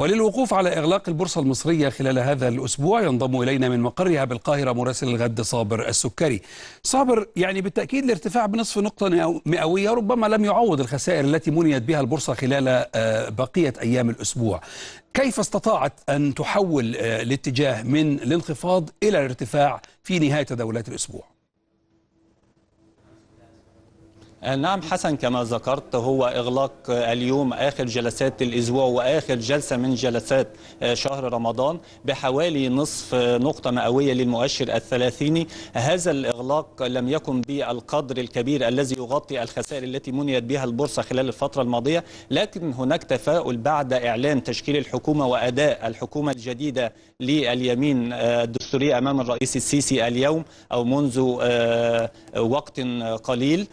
وللوقوف على إغلاق البورصة المصرية خلال هذا الأسبوع ينضم إلينا من مقرها بالقاهرة مراسل الغد صابر السكري صابر يعني بالتأكيد الارتفاع بنصف نقطة مئوية ربما لم يعوض الخسائر التي منيت بها البورصة خلال آه، بقية أيام الأسبوع كيف استطاعت أن تحول آه، الاتجاه من الانخفاض إلى الارتفاع في نهاية تداولات الأسبوع؟ آه، نعم حسن كما ذكرت هو إغلاق آه، اليوم آخر جلسات الأسبوع وآخر جلسة من جلسات آه، شهر رمضان بحوالي نصف نقطة مئوية للمؤشر الثلاثيني هذا الإغلاق لم يكن بالقدر الكبير الذي يغطي الخسائر التي منيت بها البورصة خلال الفترة الماضية لكن هناك تفاؤل بعد إعلان تشكيل الحكومة وأداء الحكومة الجديدة لليمين الدستورية أمام الرئيس السيسي اليوم أو منذ وقت قليل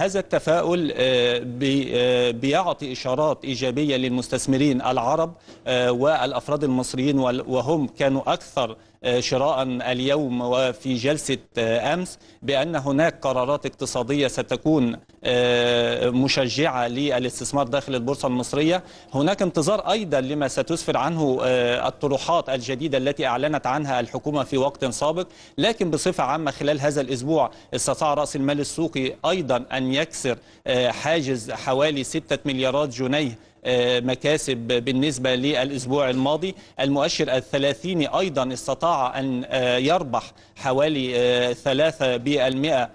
هذا التفاؤل آه، آه، بيعطي إشارات إيجابية للمستثمرين العرب آه، والأفراد المصريين وهم كانوا أكثر آه، شراء اليوم وفي جلسة آه، أمس بأن هناك قرارات اقتصادية ستكون آه، مشجعة للاستثمار داخل البورصة المصرية هناك انتظار أيضا لما ستسفر عنه الطروحات الجديدة التي أعلنت عنها الحكومة في وقت سابق لكن بصفة عامة خلال هذا الأسبوع استطاع رأس المال السوقي أيضا أن يكسر حاجز حوالي 6 مليارات جنيه آه، مكاسب بالنسبة للأسبوع الماضي المؤشر الثلاثيني أيضا استطاع أن آه، يربح حوالي آه، ثلاثة بالمئة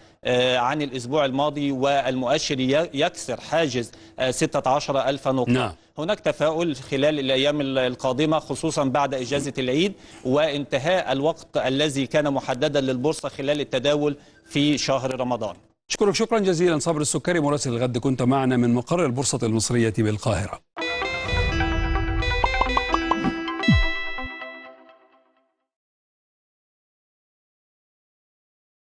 عن الأسبوع الماضي والمؤشر يكسر حاجز 16 ألف نقطة نعم. هناك تفاؤل خلال الأيام القادمة خصوصا بعد إجازة العيد وانتهاء الوقت الذي كان محددا للبورصة خلال التداول في شهر رمضان أشكرك شكرا جزيلا صبر السكري مراسل الغد كنت معنا من مقر البورصة المصرية بالقاهرة